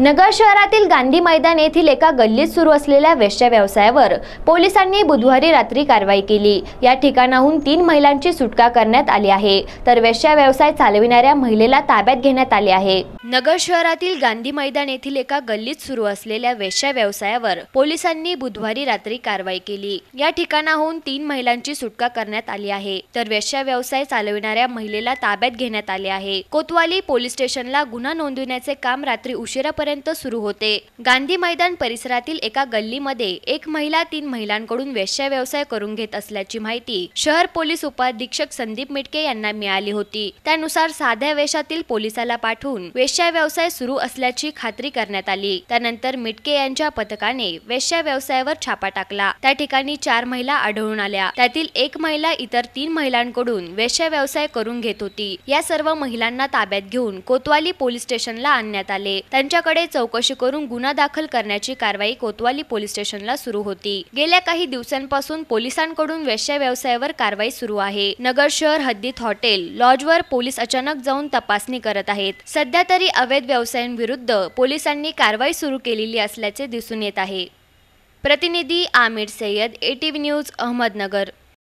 नगर शहरातील गांधी मैदान येथील एका गल्लीत सुरू असलेल्या वेश्या व्यवसायावर पोलिसांनी बुधवारी रात्री कारवाई केली या ठिकाणाहून तीन महिलांची सुटका करण्यात आली आहे तर वेश्या व्यवसाय चालविणाऱ्या महिलेला ताब्यात घेण्यात आले आहे नगर शहरातील गांधी मैदान येथील एका गल्लीत सुरू असलेल्या वेश्या व्यवसायावर पोलिसांनी बुधवारी रात्री कारवाई केली या ठिकाणाहून तीन महिलांची सुटका करण्यात आली आहे तर वेश्या व्यवसाय चालविणाऱ्या महिलेला ताब्यात घेण्यात आले आहे कोतवाली पोलीस स्टेशनला गुन्हा नोंदविण्याचे काम रात्री उशिरा पर्यंत सुरू होते गांधी मैदान परिसरातील एका गल्लीमध्ये एक महिला तीन महिलांकडून वेश्या व्यवसाय करून घेत असल्याची माहिती शहर पोलीस उपाधीक्षक संदीप मिटके यांना मिळाली होती त्यानुसार साध्या वेशातील पोलिसाला पाठवून वेश्या व्यवसाय सुरू असल्याची खात्री करण्यात आली त्यानंतर मिटके यांच्या पथकाने वेश्या व्यवसायावर छापा टाकला त्या ठिकाणी चार महिला आढळून आल्या त्यातील एक महिला इतर तीन महिलांकडून वेश्या व्यवसाय करून घेत होती या सर्व महिलांना ताब्यात घेऊन कोतवाली पोलीस स्टेशनला आणण्यात आले त्यांच्याकडे चौकशी करून गुन्हा दाखल करण्याची कारवाई कोतवाली पोलीस स्टेशनला सुरू होती गेल्या काही दिवसांपासून पोलिसांकडून वेश्या व्यवसायावर कारवाई सुरू आहे नगर शहर हद्दीत हॉटेल लॉजवर पोलीस अचानक जाऊन तपासणी करत आहेत सध्या तरी अवैध व्यवसायांविरुद्ध पोलिसांनी कारवाई सुरू केलेली असल्याचे दिसून येत आहे प्रतिनिधी आमिर सय्यद व्ही न्यूज अहमदनगर